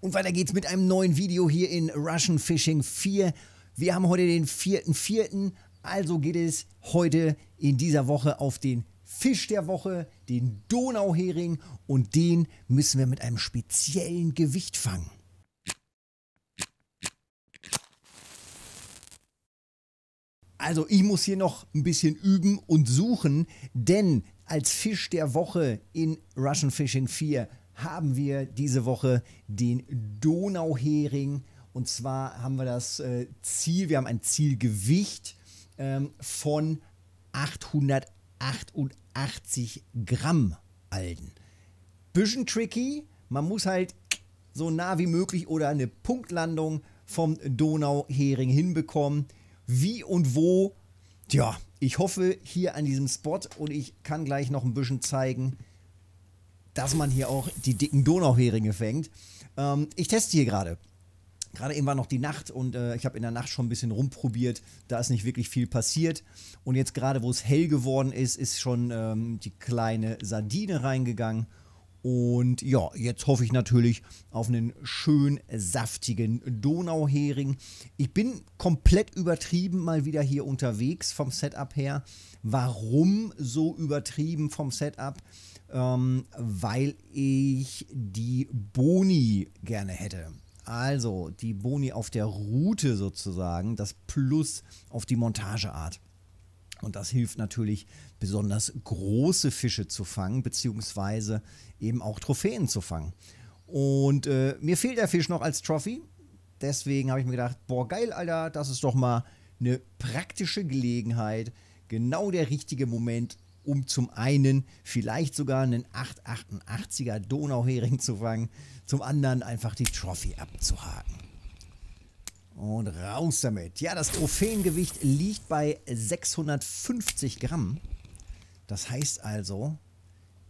Und weiter geht's mit einem neuen Video hier in Russian Fishing 4. Wir haben heute den 4.4., also geht es heute in dieser Woche auf den Fisch der Woche, den Donauhering und den müssen wir mit einem speziellen Gewicht fangen. Also ich muss hier noch ein bisschen üben und suchen, denn als Fisch der Woche in Russian Fishing 4 haben wir diese Woche den Donauhering. Und zwar haben wir das äh, Ziel, wir haben ein Zielgewicht ähm, von 888 Gramm Algen. Bisschen tricky, man muss halt so nah wie möglich oder eine Punktlandung vom Donauhering hinbekommen. Wie und wo? Tja, ich hoffe hier an diesem Spot und ich kann gleich noch ein bisschen zeigen, dass man hier auch die dicken Donauheringe fängt. Ähm, ich teste hier gerade. Gerade eben war noch die Nacht und äh, ich habe in der Nacht schon ein bisschen rumprobiert. Da ist nicht wirklich viel passiert. Und jetzt gerade, wo es hell geworden ist, ist schon ähm, die kleine Sardine reingegangen. Und ja, jetzt hoffe ich natürlich auf einen schön saftigen Donauhering. Ich bin komplett übertrieben mal wieder hier unterwegs vom Setup her. Warum so übertrieben vom Setup? Ähm, weil ich die Boni gerne hätte. Also die Boni auf der Route sozusagen, das Plus auf die Montageart. Und das hilft natürlich, besonders große Fische zu fangen, beziehungsweise eben auch Trophäen zu fangen. Und äh, mir fehlt der Fisch noch als Trophy. Deswegen habe ich mir gedacht, boah, geil, Alter, das ist doch mal eine praktische Gelegenheit. Genau der richtige Moment, um zum einen vielleicht sogar einen 888er Donauhering zu fangen, zum anderen einfach die Trophy abzuhaken. Und raus damit. Ja, das Trophäengewicht liegt bei 650 Gramm. Das heißt also,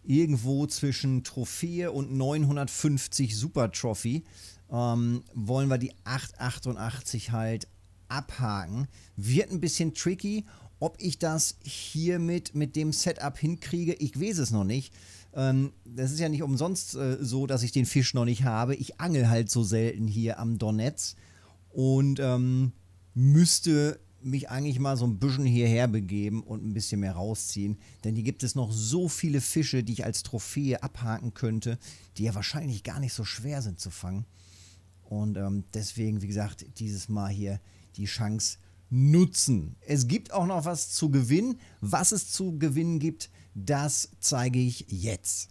irgendwo zwischen Trophäe und 950 Super Trophy ähm, wollen wir die 888 halt abhaken. Wird ein bisschen tricky. Ob ich das hiermit mit dem Setup hinkriege, ich weiß es noch nicht. Ähm, das ist ja nicht umsonst äh, so, dass ich den Fisch noch nicht habe. Ich angel halt so selten hier am Donetz und ähm, müsste mich eigentlich mal so ein bisschen hierher begeben und ein bisschen mehr rausziehen. Denn hier gibt es noch so viele Fische, die ich als Trophäe abhaken könnte, die ja wahrscheinlich gar nicht so schwer sind zu fangen. Und ähm, deswegen, wie gesagt, dieses Mal hier die Chance nutzen. Es gibt auch noch was zu gewinnen. Was es zu gewinnen gibt, das zeige ich jetzt.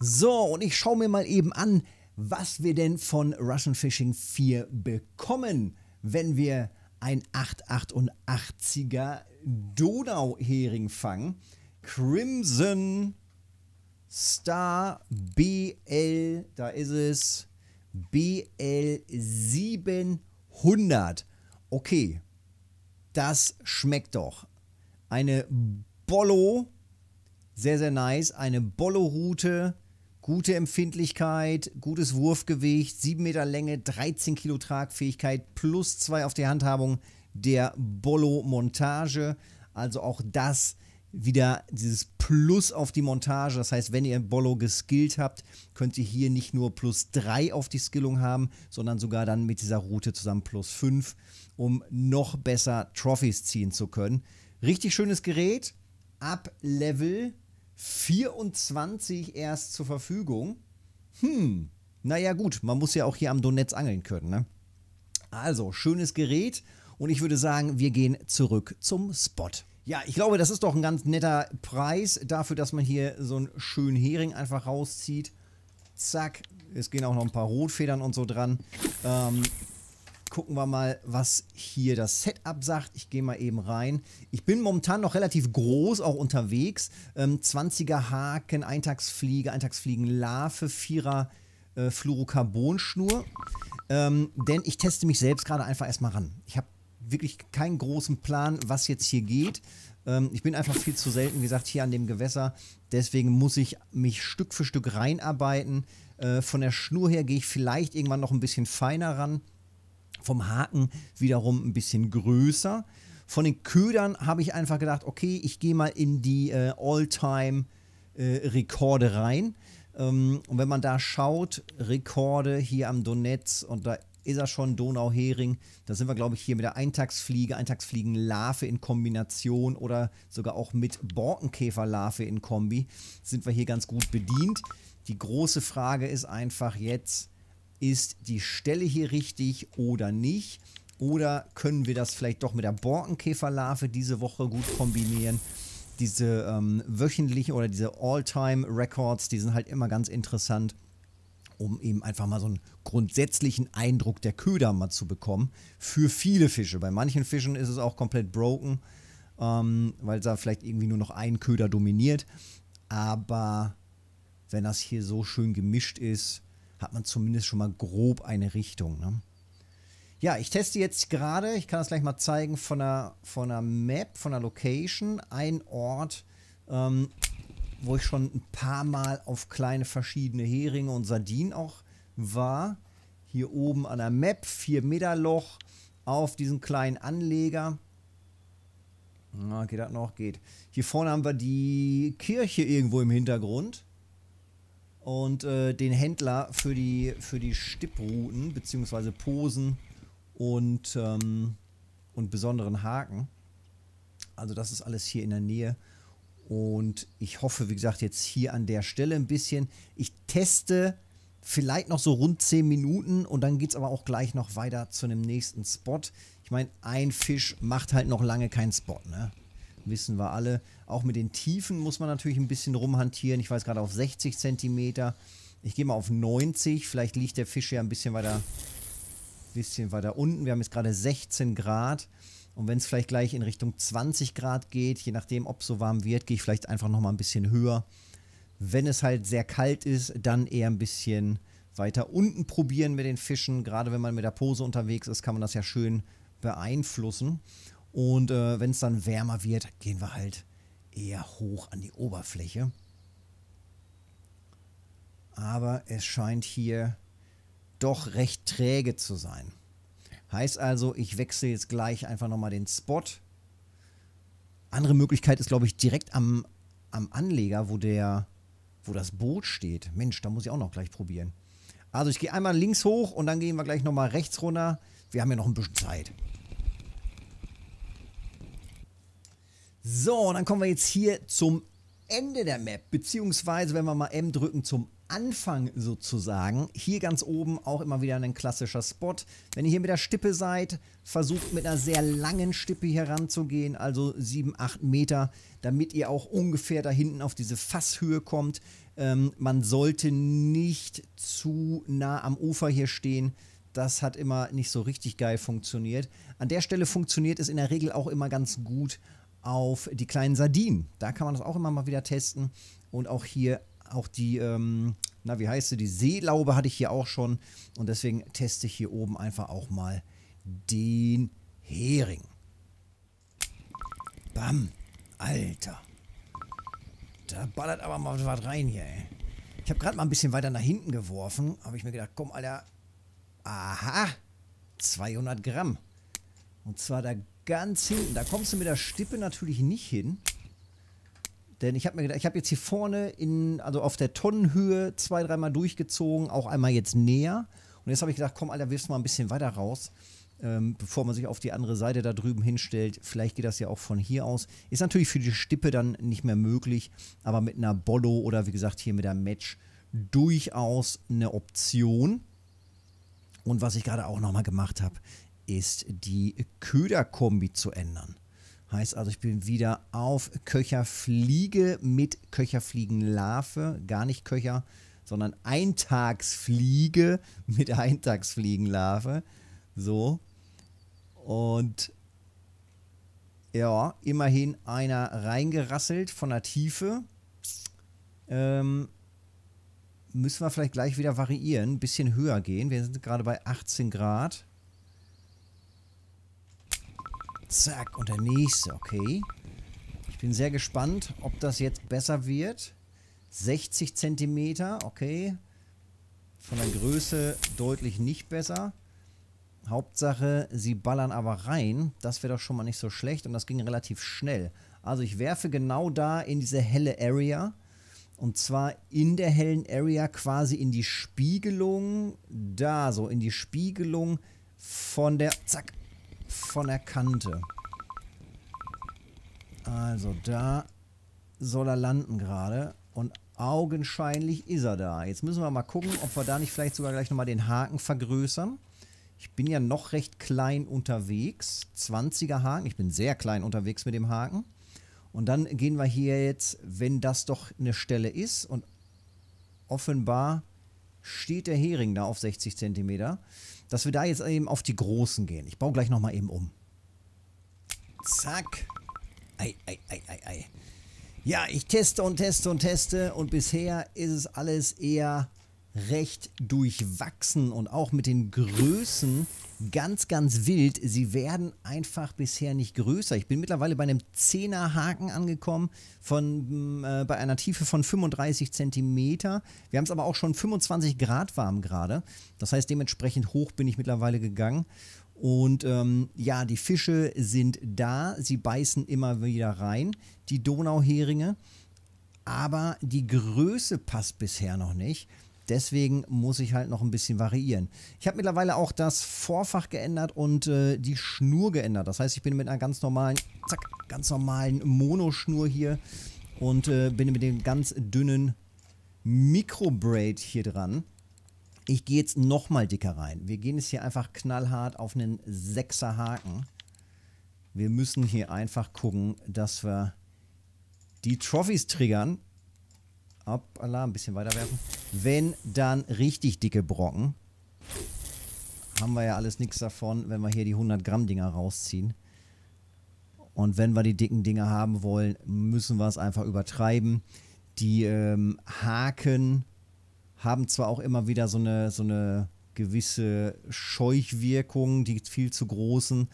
So, und ich schaue mir mal eben an, was wir denn von Russian Fishing 4 bekommen, wenn wir ein 888er Donauhering fangen. Crimson Star BL, da ist es, BL 700. Okay, das schmeckt doch. Eine Bollo, sehr, sehr nice, eine Bollo-Route gute Empfindlichkeit, gutes Wurfgewicht, 7 Meter Länge, 13 Kilo Tragfähigkeit, plus 2 auf die Handhabung der Bollo-Montage. Also auch das wieder dieses Plus auf die Montage. Das heißt, wenn ihr Bollo geskillt habt, könnt ihr hier nicht nur plus 3 auf die Skillung haben, sondern sogar dann mit dieser Route zusammen plus 5, um noch besser Trophies ziehen zu können. Richtig schönes Gerät. Up Level 24 erst zur Verfügung. Hm, naja gut, man muss ja auch hier am Donetz angeln können. Ne? Also, schönes Gerät und ich würde sagen, wir gehen zurück zum Spot. Ja, ich glaube, das ist doch ein ganz netter Preis dafür, dass man hier so einen schönen Hering einfach rauszieht. Zack, es gehen auch noch ein paar Rotfedern und so dran. Ähm, gucken wir mal, was hier das Setup sagt. Ich gehe mal eben rein. Ich bin momentan noch relativ groß auch unterwegs. Ähm, 20er Haken, Eintagsfliege, Eintagsfliegenlarve, 4er äh, Fluorocarbon-Schnur. Ähm, denn ich teste mich selbst gerade einfach erstmal ran. Ich habe wirklich keinen großen Plan, was jetzt hier geht. Ähm, ich bin einfach viel zu selten, wie gesagt, hier an dem Gewässer. Deswegen muss ich mich Stück für Stück reinarbeiten. Äh, von der Schnur her gehe ich vielleicht irgendwann noch ein bisschen feiner ran vom Haken wiederum ein bisschen größer. Von den Ködern habe ich einfach gedacht, okay, ich gehe mal in die äh, All-Time-Rekorde äh, rein. Ähm, und wenn man da schaut, Rekorde hier am Donetz und da ist er schon, Donauhering. Da sind wir, glaube ich, hier mit der Eintagsfliege, Eintagsfliegenlarve in Kombination oder sogar auch mit Borkenkäferlarve in Kombi sind wir hier ganz gut bedient. Die große Frage ist einfach jetzt, ist die Stelle hier richtig oder nicht? Oder können wir das vielleicht doch mit der Borkenkäferlarve diese Woche gut kombinieren? Diese ähm, wöchentlichen oder diese All-Time-Records, die sind halt immer ganz interessant, um eben einfach mal so einen grundsätzlichen Eindruck der Köder mal zu bekommen. Für viele Fische. Bei manchen Fischen ist es auch komplett broken, ähm, weil da vielleicht irgendwie nur noch ein Köder dominiert. Aber wenn das hier so schön gemischt ist, hat man zumindest schon mal grob eine Richtung. Ne? Ja, ich teste jetzt gerade, ich kann das gleich mal zeigen, von einer, von einer Map, von einer Location, ein Ort, ähm, wo ich schon ein paar Mal auf kleine verschiedene Heringe und Sardinen auch war. Hier oben an der Map, 4 Meter Loch auf diesem kleinen Anleger. Na, ah, geht das noch? Geht. Hier vorne haben wir die Kirche irgendwo im Hintergrund und äh, den Händler für die, für die Stipprouten bzw. Posen und, ähm, und besonderen Haken. Also das ist alles hier in der Nähe. Und ich hoffe, wie gesagt, jetzt hier an der Stelle ein bisschen. Ich teste vielleicht noch so rund 10 Minuten und dann geht es aber auch gleich noch weiter zu einem nächsten Spot. Ich meine, ein Fisch macht halt noch lange keinen Spot, ne? wissen wir alle. Auch mit den Tiefen muss man natürlich ein bisschen rumhantieren. Ich weiß gerade auf 60 cm. Ich gehe mal auf 90. Vielleicht liegt der Fisch ja ein bisschen weiter, bisschen weiter unten. Wir haben jetzt gerade 16 Grad. Und wenn es vielleicht gleich in Richtung 20 Grad geht, je nachdem, ob es so warm wird, gehe ich vielleicht einfach nochmal ein bisschen höher. Wenn es halt sehr kalt ist, dann eher ein bisschen weiter unten probieren mit den Fischen. Gerade wenn man mit der Pose unterwegs ist, kann man das ja schön beeinflussen. Und äh, wenn es dann wärmer wird, gehen wir halt eher hoch an die Oberfläche. Aber es scheint hier doch recht träge zu sein. Heißt also, ich wechsle jetzt gleich einfach nochmal den Spot. Andere Möglichkeit ist, glaube ich, direkt am, am Anleger, wo, der, wo das Boot steht. Mensch, da muss ich auch noch gleich probieren. Also ich gehe einmal links hoch und dann gehen wir gleich nochmal rechts runter. Wir haben ja noch ein bisschen Zeit. So, und dann kommen wir jetzt hier zum Ende der Map, beziehungsweise wenn wir mal M drücken, zum Anfang sozusagen. Hier ganz oben auch immer wieder ein klassischer Spot. Wenn ihr hier mit der Stippe seid, versucht mit einer sehr langen Stippe hier ranzugehen, also 7, 8 Meter, damit ihr auch ungefähr da hinten auf diese Fasshöhe kommt. Ähm, man sollte nicht zu nah am Ufer hier stehen. Das hat immer nicht so richtig geil funktioniert. An der Stelle funktioniert es in der Regel auch immer ganz gut, auf die kleinen Sardinen. Da kann man das auch immer mal wieder testen. Und auch hier, auch die, ähm, na wie heißt sie, die Seelaube hatte ich hier auch schon. Und deswegen teste ich hier oben einfach auch mal den Hering. Bam, Alter. Da ballert aber mal was rein hier, ey. Ich habe gerade mal ein bisschen weiter nach hinten geworfen. Habe ich mir gedacht, komm, Alter. Aha, 200 Gramm. Und zwar da ganz hinten. Da kommst du mit der Stippe natürlich nicht hin. Denn ich habe mir gedacht, ich habe jetzt hier vorne in, also auf der Tonnenhöhe zwei, dreimal durchgezogen, auch einmal jetzt näher. Und jetzt habe ich gedacht, komm, Alter, wirf's mal ein bisschen weiter raus, ähm, bevor man sich auf die andere Seite da drüben hinstellt. Vielleicht geht das ja auch von hier aus. Ist natürlich für die Stippe dann nicht mehr möglich, aber mit einer Bollo oder wie gesagt hier mit der Match durchaus eine Option. Und was ich gerade auch nochmal gemacht habe, ist, die Köderkombi zu ändern. Heißt also, ich bin wieder auf Köcherfliege mit Köcherfliegenlarve, gar nicht Köcher, sondern Eintagsfliege mit Eintagsfliegenlarve. So. Und ja, immerhin einer reingerasselt von der Tiefe. Ähm, müssen wir vielleicht gleich wieder variieren, ein bisschen höher gehen. Wir sind gerade bei 18 Grad zack, und der nächste, okay. Ich bin sehr gespannt, ob das jetzt besser wird. 60 Zentimeter, okay. Von der Größe deutlich nicht besser. Hauptsache, sie ballern aber rein. Das wäre doch schon mal nicht so schlecht und das ging relativ schnell. Also ich werfe genau da in diese helle Area. Und zwar in der hellen Area quasi in die Spiegelung, da so, in die Spiegelung von der, zack, von der Kante. Also da soll er landen gerade. Und augenscheinlich ist er da. Jetzt müssen wir mal gucken, ob wir da nicht vielleicht sogar gleich nochmal den Haken vergrößern. Ich bin ja noch recht klein unterwegs. 20er Haken. Ich bin sehr klein unterwegs mit dem Haken. Und dann gehen wir hier jetzt, wenn das doch eine Stelle ist. Und offenbar steht der Hering da auf 60 cm dass wir da jetzt eben auf die Großen gehen. Ich baue gleich nochmal eben um. Zack. Ei, ei, ei, ei, ei. Ja, ich teste und teste und teste und bisher ist es alles eher recht durchwachsen und auch mit den Größen ganz, ganz wild. Sie werden einfach bisher nicht größer. Ich bin mittlerweile bei einem 10er Haken angekommen, von, mm, äh, bei einer Tiefe von 35 cm. Wir haben es aber auch schon 25 Grad warm gerade. Das heißt, dementsprechend hoch bin ich mittlerweile gegangen. Und ähm, ja, die Fische sind da. Sie beißen immer wieder rein, die Donauheringe. Aber die Größe passt bisher noch nicht. Deswegen muss ich halt noch ein bisschen variieren. Ich habe mittlerweile auch das Vorfach geändert und äh, die Schnur geändert. Das heißt, ich bin mit einer ganz normalen, zack, ganz normalen Monoschnur hier und äh, bin mit dem ganz dünnen Microbraid hier dran. Ich gehe jetzt nochmal dicker rein. Wir gehen jetzt hier einfach knallhart auf einen 6er Haken. Wir müssen hier einfach gucken, dass wir die Trophys triggern Hoppala, ein bisschen weiterwerfen. Wenn dann richtig dicke Brocken. Haben wir ja alles nichts davon, wenn wir hier die 100 Gramm Dinger rausziehen. Und wenn wir die dicken Dinger haben wollen, müssen wir es einfach übertreiben. Die ähm, Haken haben zwar auch immer wieder so eine, so eine gewisse Scheuchwirkung, die viel zu großen,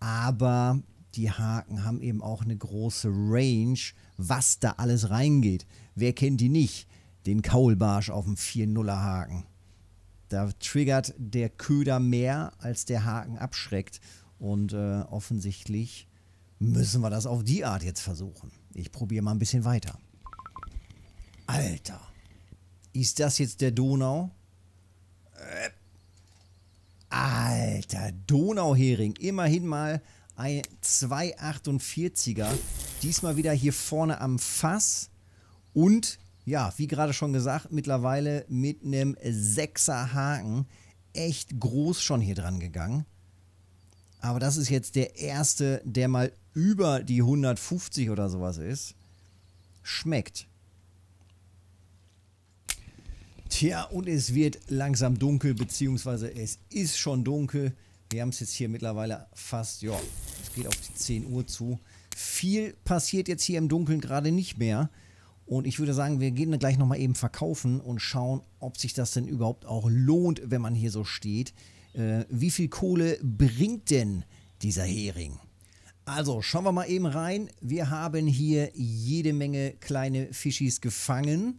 aber die Haken haben eben auch eine große Range, was da alles reingeht. Wer kennt die nicht? Den Kaulbarsch auf dem 4-0er Haken. Da triggert der Köder mehr, als der Haken abschreckt. Und äh, offensichtlich müssen wir das auf die Art jetzt versuchen. Ich probiere mal ein bisschen weiter. Alter. Ist das jetzt der Donau? Äh, alter, Donauhering. Immerhin mal ein 248er. Diesmal wieder hier vorne am Fass. Und ja, wie gerade schon gesagt, mittlerweile mit einem 6er Haken echt groß schon hier dran gegangen. Aber das ist jetzt der erste, der mal über die 150 oder sowas ist. Schmeckt. Tja, und es wird langsam dunkel, beziehungsweise es ist schon dunkel. Wir haben es jetzt hier mittlerweile fast, ja, es geht auf die 10 Uhr zu. Viel passiert jetzt hier im Dunkeln gerade nicht mehr. Und ich würde sagen, wir gehen dann gleich nochmal eben verkaufen und schauen, ob sich das denn überhaupt auch lohnt, wenn man hier so steht. Äh, wie viel Kohle bringt denn dieser Hering? Also schauen wir mal eben rein. Wir haben hier jede Menge kleine Fischis gefangen.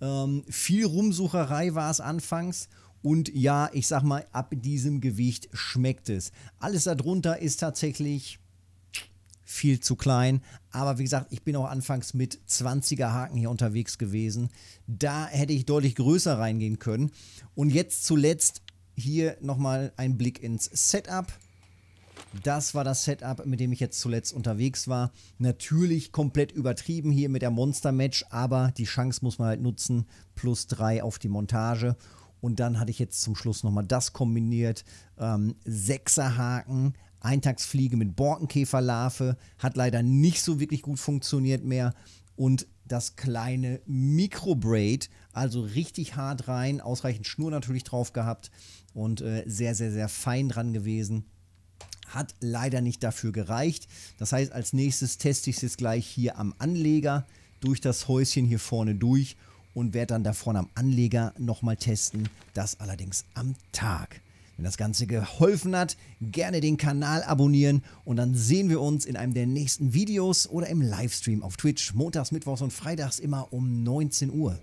Ähm, viel Rumsucherei war es anfangs und ja, ich sag mal, ab diesem Gewicht schmeckt es. Alles darunter ist tatsächlich viel zu klein. Aber wie gesagt, ich bin auch anfangs mit 20er Haken hier unterwegs gewesen. Da hätte ich deutlich größer reingehen können. Und jetzt zuletzt hier nochmal ein Blick ins Setup. Das war das Setup, mit dem ich jetzt zuletzt unterwegs war. Natürlich komplett übertrieben hier mit der Monster Match, aber die Chance muss man halt nutzen. Plus 3 auf die Montage und dann hatte ich jetzt zum Schluss nochmal das kombiniert. Ähm, Sechserhaken, Eintagsfliege mit Borkenkäferlarve, hat leider nicht so wirklich gut funktioniert mehr. Und das kleine Microbraid, also richtig hart rein, ausreichend Schnur natürlich drauf gehabt und äh, sehr, sehr, sehr fein dran gewesen. Hat leider nicht dafür gereicht. Das heißt, als nächstes teste ich es jetzt gleich hier am Anleger durch das Häuschen hier vorne durch und werde dann da vorne am Anleger nochmal testen. Das allerdings am Tag. Wenn das Ganze geholfen hat, gerne den Kanal abonnieren und dann sehen wir uns in einem der nächsten Videos oder im Livestream auf Twitch, montags, mittwochs und freitags immer um 19 Uhr.